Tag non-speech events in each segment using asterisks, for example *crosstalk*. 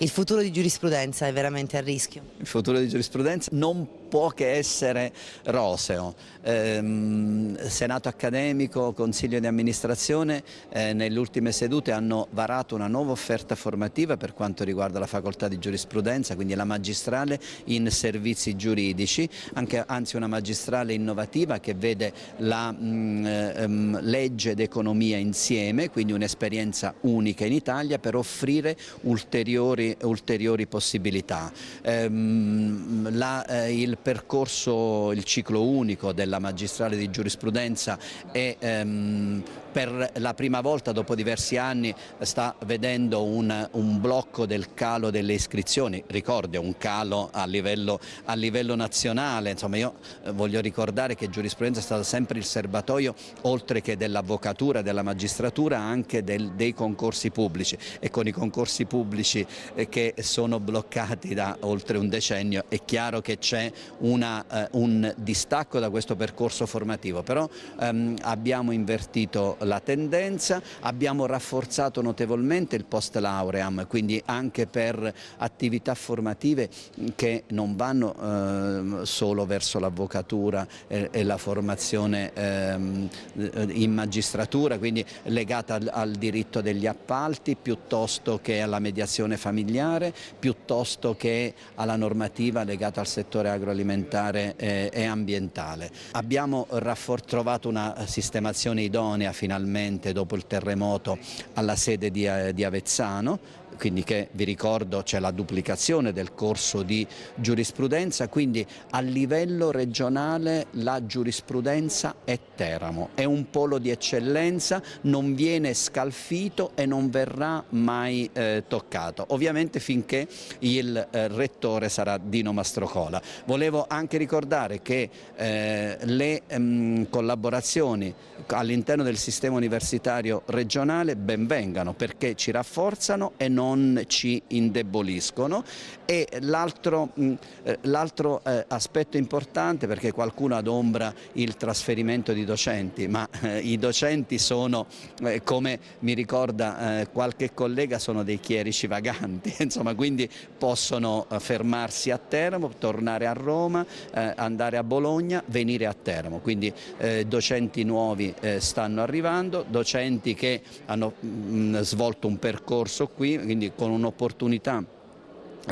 Il futuro di giurisprudenza è veramente a rischio? Il futuro di giurisprudenza non può che essere roseo. Ehm, Senato accademico, Consiglio di amministrazione eh, nelle ultime sedute hanno varato una nuova offerta formativa per quanto riguarda la facoltà di giurisprudenza, quindi la magistrale in servizi giuridici, anche, anzi una magistrale innovativa che vede la mh, mm, ehm, mh, legge ed economia insieme, quindi un'esperienza unica in Italia per offrire ulteriori, ulteriori possibilità. Ehm, la, eh, il percorso il ciclo unico della magistrale di giurisprudenza e ehm, per la prima volta dopo diversi anni sta vedendo un, un blocco del calo delle iscrizioni, ricordo un calo a livello, a livello nazionale, insomma io eh, voglio ricordare che giurisprudenza è stato sempre il serbatoio oltre che dell'avvocatura, della magistratura anche del, dei concorsi pubblici e con i concorsi pubblici eh, che sono bloccati da oltre un decennio è chiaro che c'è una, eh, un distacco da questo percorso formativo, però ehm, abbiamo invertito la tendenza, abbiamo rafforzato notevolmente il post lauream, quindi anche per attività formative che non vanno eh, solo verso l'avvocatura e, e, la formazione ehm, eh, in magistratura, quindi legata al, al diritto degli appalti piuttosto che alla mediazione familiare, piuttosto che alla normativa legata al settore agroalimentare agroalimentare eh, e ambientale. Abbiamo trovato una sistemazione idonea finalmente dopo il terremoto alla sede di eh, Avezzano quindi che vi ricordo c'è la duplicazione del corso di giurisprudenza, quindi a livello regionale la giurisprudenza è Teramo, è un polo di eccellenza, non viene scalfito e non verrà mai eh, toccato, ovviamente finché il eh, rettore sarà Dino Mastrocola. Volevo anche ricordare che eh, le ehm, collaborazioni all'interno del sistema universitario regionale benvengano perché ci rafforzano e non non ci indeboliscono e l'altro eh, eh, aspetto importante perché qualcuno adombra il trasferimento di docenti ma eh, i docenti sono come mi ricorda qualche collega sono dei chierici vaganti *laughs* insomma quindi possono fermarsi a Teramo, tornare a Roma, andare a Bologna, venire a Teramo quindi docenti nuovi stanno arrivando, docenti che hanno svolto un percorso qui quindi con un'opportunità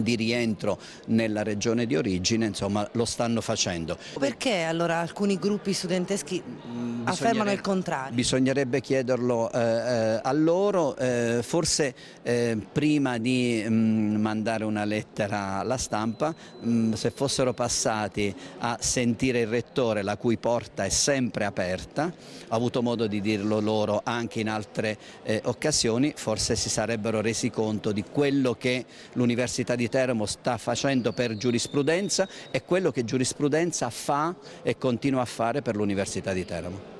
di rientro nella regione di origine, insomma lo stanno facendo. Perché allora alcuni gruppi studenteschi mm, affermano il contrario. Bisognerebbe chiederlo eh, eh, a loro, eh, forse eh, prima di mh, mm, mandare una lettera alla stampa, mh, mm, se fossero passati a sentire il rettore la cui porta è sempre aperta, ho avuto modo di dirlo loro anche in altre eh, occasioni, forse si sarebbero resi conto di quello che l'Università di Teramo sta facendo per giurisprudenza e quello che giurisprudenza fa e continua a fare per l'Università di Teramo.